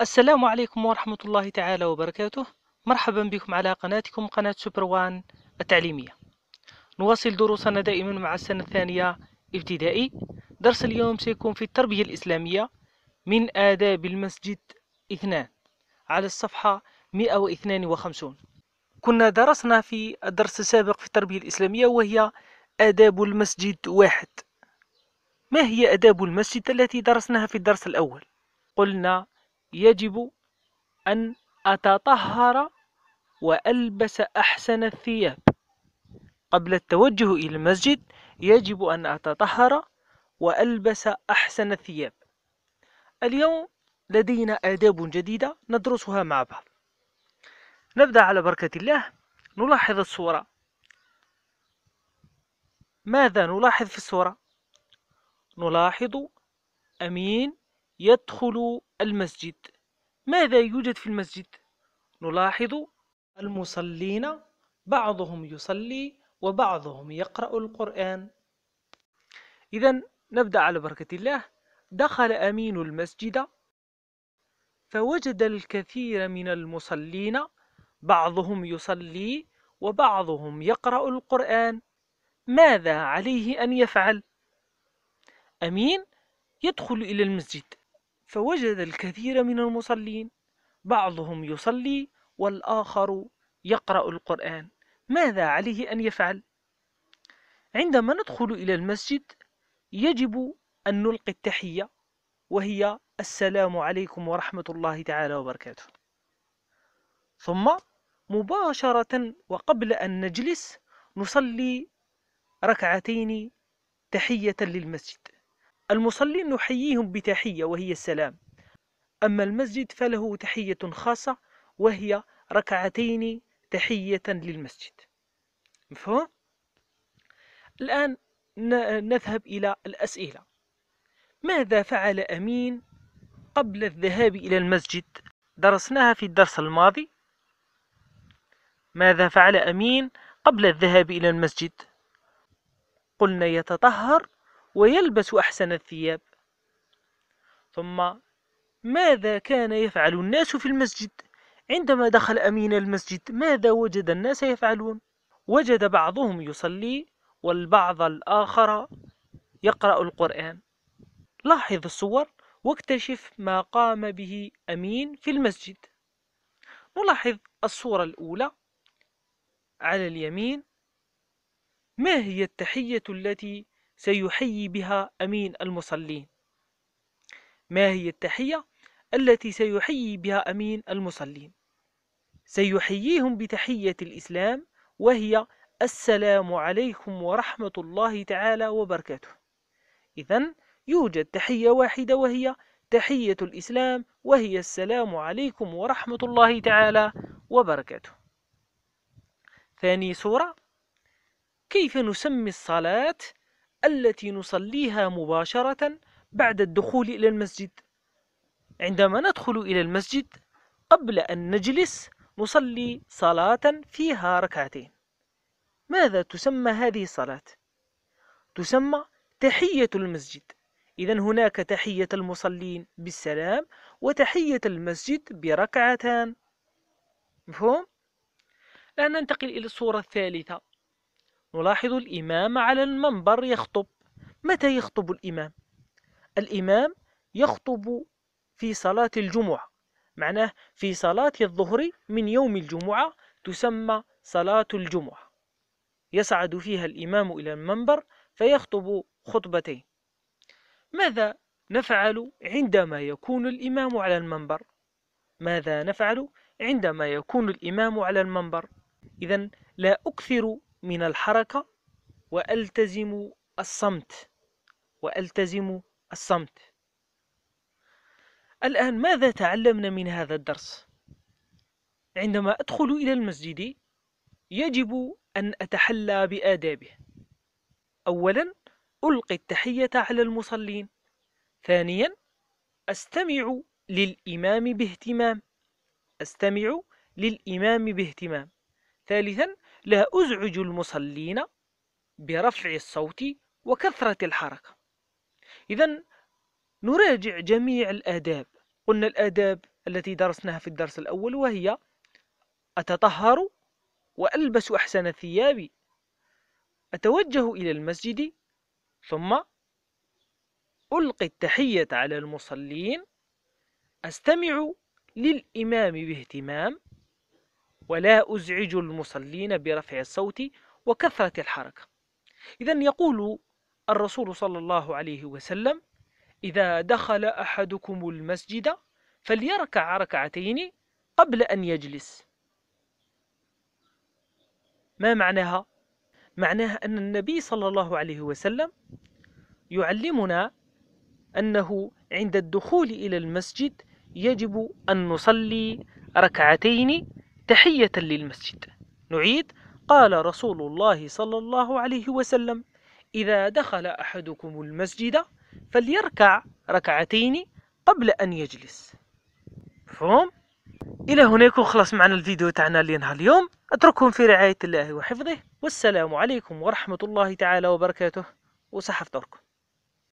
السلام عليكم ورحمة الله تعالى وبركاته مرحبا بكم على قناتكم قناة سوبر وان التعليمية نواصل دروسنا دائما مع السنة الثانية ابتدائي درس اليوم سيكون في التربية الإسلامية من آداب المسجد اثنان على الصفحة 152 كنا درسنا في الدرس السابق في التربية الإسلامية وهي آداب المسجد واحد ما هي آداب المسجد التي درسناها في الدرس الأول؟ قلنا يجب أن أتطهر وألبس أحسن الثياب قبل التوجه إلى المسجد يجب أن أتطهر وألبس أحسن الثياب اليوم لدينا آداب جديدة ندرسها مع بعض نبدأ على بركة الله نلاحظ الصورة ماذا نلاحظ في الصورة؟ نلاحظ أمين يدخل المسجد ماذا يوجد في المسجد نلاحظ المصلين بعضهم يصلي وبعضهم يقرأ القرآن إذا نبدأ على بركة الله دخل أمين المسجد فوجد الكثير من المصلين بعضهم يصلي وبعضهم يقرأ القرآن ماذا عليه أن يفعل؟ أمين يدخل إلى المسجد فوجد الكثير من المصلين بعضهم يصلي والآخر يقرأ القرآن ماذا عليه أن يفعل؟ عندما ندخل إلى المسجد يجب أن نلقي التحية وهي السلام عليكم ورحمة الله تعالى وبركاته ثم مباشرة وقبل أن نجلس نصلي ركعتين تحية للمسجد المصلين نحييهم بتحية وهي السلام أما المسجد فله تحية خاصة وهي ركعتين تحية للمسجد مفهوم؟ الآن نذهب إلى الأسئلة ماذا فعل أمين قبل الذهاب إلى المسجد؟ درسناها في الدرس الماضي ماذا فعل أمين قبل الذهاب إلى المسجد؟ قلنا يتطهر ويلبس أحسن الثياب ثم ماذا كان يفعل الناس في المسجد عندما دخل أمين المسجد ماذا وجد الناس يفعلون وجد بعضهم يصلي والبعض الآخر يقرأ القرآن لاحظ الصور واكتشف ما قام به أمين في المسجد نلاحظ الصورة الأولى على اليمين ما هي التحية التي سيحيي بها أمين المصلين ما هي التحية التي سيحيي بها أمين المصلين سيحييهم بتحية الإسلام وهي السلام عليكم ورحمة الله تعالى وبركاته إذا يوجد تحية واحدة وهي تحية الإسلام وهي السلام عليكم ورحمة الله تعالى وبركاته ثاني صورة كيف نسمي الصلاة التي نصليها مباشرة بعد الدخول إلى المسجد عندما ندخل إلى المسجد قبل أن نجلس نصلي صلاة فيها ركعتين ماذا تسمى هذه الصلاة؟ تسمى تحية المسجد إذا هناك تحية المصلين بالسلام وتحية المسجد بركعتان مفهوم؟ الآن ننتقل إلى الصورة الثالثة نلاحظ الإمام على المنبر يخطب متى يخطب الإمام؟ الإمام يخطب في صلاة الجمعة معناه في صلاة الظهر من يوم الجمعة تسمى صلاة الجمعة يصعد فيها الإمام إلى المنبر فيخطب خطبتين ماذا نفعل عندما يكون الإمام على المنبر؟ ماذا نفعل عندما يكون الإمام على المنبر؟ إذا لا أكثر من الحركة وألتزم الصمت وألتزم الصمت الآن ماذا تعلمنا من هذا الدرس؟ عندما أدخل إلى المسجد يجب أن أتحلى بآدابه أولا ألقي التحية على المصلين ثانيا أستمع للإمام باهتمام أستمع للإمام باهتمام ثالثا لا أزعج المصلين برفع الصوت وكثرة الحركة إذا نراجع جميع الآداب قلنا الآداب التي درسناها في الدرس الأول وهي أتطهر وألبس أحسن ثيابي أتوجه إلى المسجد ثم ألقي التحية على المصلين أستمع للإمام باهتمام ولا أزعج المصلين برفع الصوت وكثرة الحركة إذا يقول الرسول صلى الله عليه وسلم إذا دخل أحدكم المسجد فليركع ركعتين قبل أن يجلس ما معناها؟ معناها أن النبي صلى الله عليه وسلم يعلمنا أنه عند الدخول إلى المسجد يجب أن نصلي ركعتين تحية للمسجد نعيد قال رسول الله صلى الله عليه وسلم إذا دخل أحدكم المسجد فليركع ركعتين قبل أن يجلس مفهوم؟ إلى هنا يكون خلاص معنا الفيديو تاعنا لينها اليوم أترككم في رعاية الله وحفظه والسلام عليكم ورحمة الله تعالى وبركاته وصحة طوركم